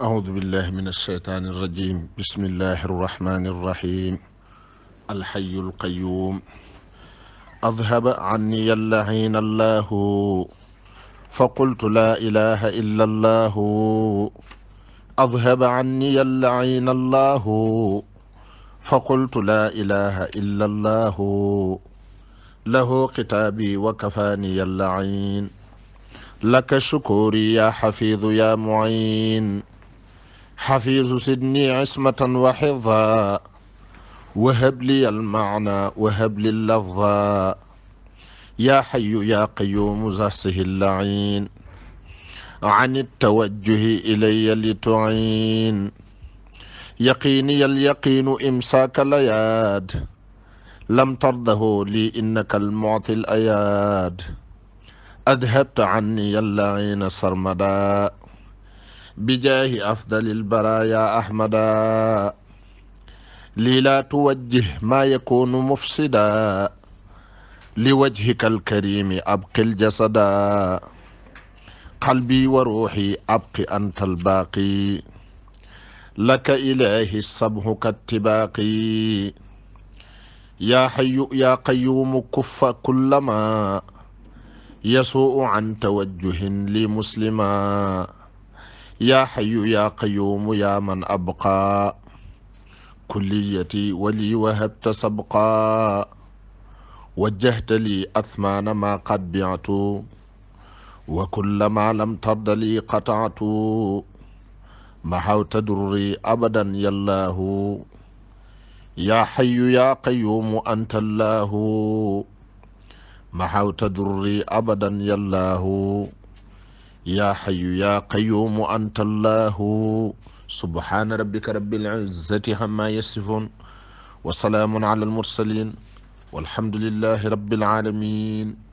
أعوذ بالله من الشيطان الرجيم بسم الله الرحمن الرحيم الحي القيوم أذهب عني اللعين الله فقلت لا إله إلا الله أذهب عني اللعين الله فقلت لا إله إلا الله له كتابي وكفاني اللعين لك شكوري يا حفيظ يا معين حفيظ سدني عصمة وحظا وهب لي المعنى وهب لي اللفظ يا حي يا قيوم زاسه اللعين عن التوجه إلي لتعين يقيني اليقين إمساك لياد لم ترضه لي إنك المعطي الأياد أذهبت عني اللعين سرمدا بجاه أفضل البرايا أحمدا لي لا توجه ما يكون مفسدا لوجهك الكريم أبقي الجسدا قلبي وروحي أبقي أنت الباقي لك إلهي الصبح كاتباقي يا حي يا قيوم كف كلما يسوء عن توجه لمسلما يا حي يا قيوم يا من أبقى كليتي ولي وهبت سبقا وجهت لي أثمان ما قد بعت وكل ما لم ترد لي قطعت محوت دري أبدا يا الله يا حي يا قيوم أنت الله محوت دري أبدا يا الله يا حي يا قيوم أنت الله سبحان ربك رب العزة عما يصفون وسلام على المرسلين والحمد لله رب العالمين